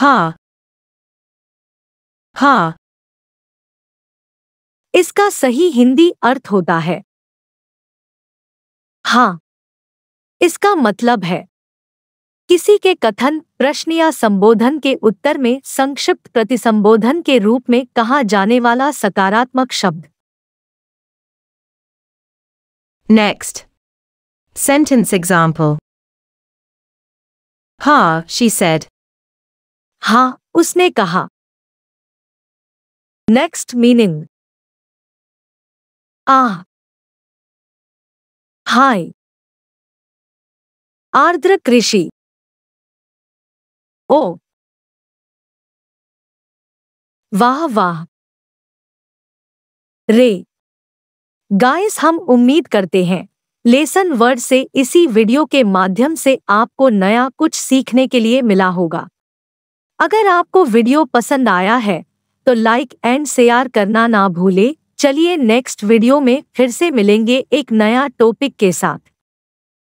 हा हा इसका सही हिंदी अर्थ होता है हाँ इसका मतलब है किसी के कथन प्रश्न या संबोधन के उत्तर में संक्षिप्त प्रतिसंबोधन के रूप में कहा जाने वाला सकारात्मक शब्द नेक्स्ट सेंटेंस एग्जाम्पल हा शी सेड हाँ उसने कहा नेक्स्ट मीनिंग आ हाय आर्द्र कृषि ओ वाह वाह रे गाइस हम उम्मीद करते हैं लेसन वर्ड से इसी वीडियो के माध्यम से आपको नया कुछ सीखने के लिए मिला होगा अगर आपको वीडियो पसंद आया है तो लाइक एंड शेयर करना ना भूले चलिए नेक्स्ट वीडियो में फिर से मिलेंगे एक नया टॉपिक के साथ